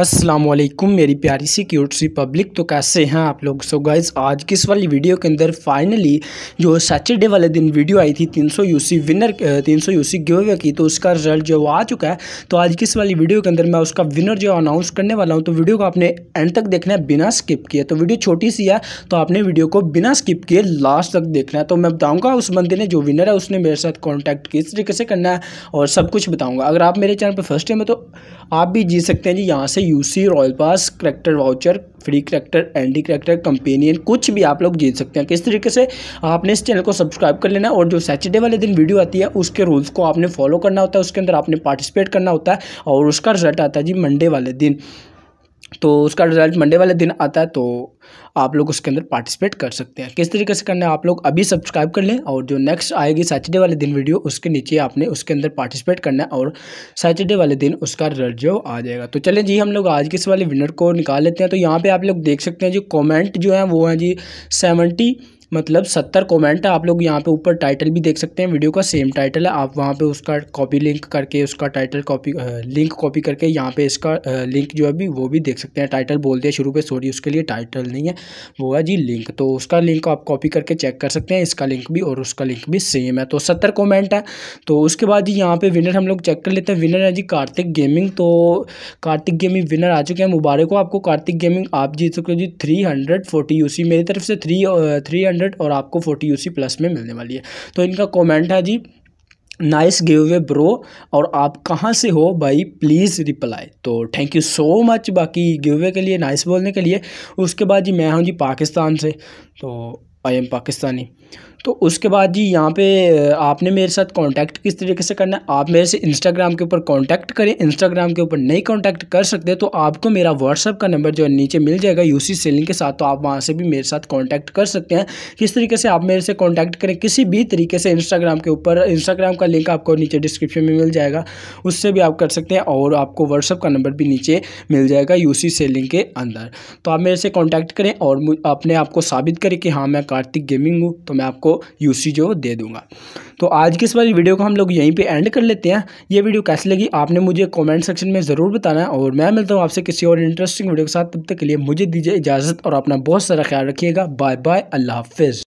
असलम मेरी प्यारी सी क्यूट सी पब्लिक तो कैसे हैं आप लोग सो गाइज आज की इस वाली वीडियो के अंदर फाइनली जो सैटरडे वाले दिन वीडियो आई थी 300 यूसी विनर 300 यूसी गिवे की तो उसका रिजल्ट जो आ चुका है तो आज की इस वाली वीडियो के अंदर मैं उसका विनर जो अनाउंस करने वाला हूं तो वीडियो को आपने एंड तक देखना है बिना स्किप किए तो वीडियो छोटी सी है तो आपने वीडियो को बिना स्किप किए लास्ट तक देखना है तो मैं बताऊँगा उस बंदे ने जो विनर है उसने मेरे साथ कॉन्टैक्ट किस तरीके से करना है और सब कुछ बताऊँगा अगर आप मेरे चैनल पर फर्स्ट टाइम है तो आप भी जीत सकते हैं जी यहाँ से UC royal pass character voucher free character एंडी करेक्टर कंपेनियन कुछ भी आप लोग जीत सकते हैं किस तरीके से आपने इस चैनल को सब्सक्राइब कर लेना और जो सैटरडे वाले दिन वीडियो आती है उसके रूल्स को आपने फॉलो करना होता है उसके अंदर आपने पार्टिसिपेट करना होता है और उसका रिजल्ट आता है जी मंडे वाले दिन तो उसका रिजल्ट मंडे वाले दिन आता है तो आप लोग उसके अंदर पार्टिसिपेट कर सकते हैं किस तरीके से करना है आप लोग अभी सब्सक्राइब कर लें और जो नेक्स्ट आएगी सैटरडे वाले दिन वीडियो उसके नीचे आपने उसके अंदर पार्टिसिपेट करना है और सैटरडे वाले दिन उसका रिजल्ट जो आ जाएगा तो चलें जी हम लोग आज के इस वाले विनर को निकाल लेते हैं तो यहाँ पर आप लोग देख सकते हैं जो कॉमेंट जो है वो हैं जी सेवेंटी मतलब सत्तर कमेंट है आप लोग यहाँ पे ऊपर टाइटल भी देख सकते हैं वीडियो का सेम टाइटल है आप वहाँ पे उसका कॉपी लिंक करके उसका टाइटल कॉपी लिंक कॉपी करके यहाँ पे इसका लिंक जो है भी वो भी देख सकते हैं टाइटल बोल दिया शुरू पे सॉरी उसके लिए टाइटल नहीं है वो है जी लिंक तो उसका लिंक आप कॉपी करके चेक कर सकते हैं इसका लिंक भी और उसका लिंक भी सेम है तो सत्तर कॉमेंट है तो उसके बाद जी यहाँ पर विनर हम लोग चेक कर लेते हैं विनर है जी कार्तिक गेमिंग तो कार्तिक गेमिंग विनर आ चुके हैं मुबारक हो आपको कार्तिक गेमिंग आप जीत सकते हो जी थ्री हंड्रेड फोर्टी मेरी तरफ से थ्री थ्री हंड्रेड हंड्रेड और आपको फोर्टी यू प्लस में मिलने वाली है तो इनका कॉमेंट है जी नाइस गिव वे ब्रो और आप कहाँ से हो भाई प्लीज़ रिप्लाई तो थैंक यू सो मच बाकी गिव वे के लिए नाइस बोलने के लिए उसके बाद जी मैं हूँ जी पाकिस्तान से तो आई एम पाकिस्तानी तो उसके बाद जी यहाँ पे आपने मेरे साथ कांटेक्ट किस तरीके से करना है आप मेरे से इंस्टाग्राम के ऊपर कांटेक्ट करें इंस्टाग्राम के ऊपर नहीं कांटेक्ट कर सकते तो आपको मेरा व्हाट्सअप का नंबर जो है नीचे मिल जाएगा यूसी सेलिंग के साथ तो आप वहाँ से भी मेरे साथ कांटेक्ट कर सकते हैं किस तरीके से आप मेरे से कॉन्टैक्ट करें किसी भी तरीके से इंस्टाग्राम के ऊपर इंस्टाग्राम का लिंक आपको नीचे डिस्क्रिप्शन में मिल जाएगा उससे भी आप कर सकते हैं और आपको व्हाट्सअप का नंबर भी नीचे मिल जाएगा यू सेलिंग के अंदर तो आप मेरे से कॉन्टैक्ट करें और अपने आप को साबित करें कि हाँ मैं कार्तिक गेमिंग हूँ तो मैं आपको यू जो दे दूँगा तो आज की इस वाली वीडियो को हम लोग यहीं पे एंड कर लेते हैं ये वीडियो कैसी लगी आपने मुझे कमेंट सेक्शन में ज़रूर बताना है और मैं मिलता हूँ आपसे किसी और इंटरेस्टिंग वीडियो के साथ तब तक के लिए मुझे दीजिए इजाज़त और अपना बहुत सारा ख्याल रखिएगा बाय बाय अल्लाह हाफिज़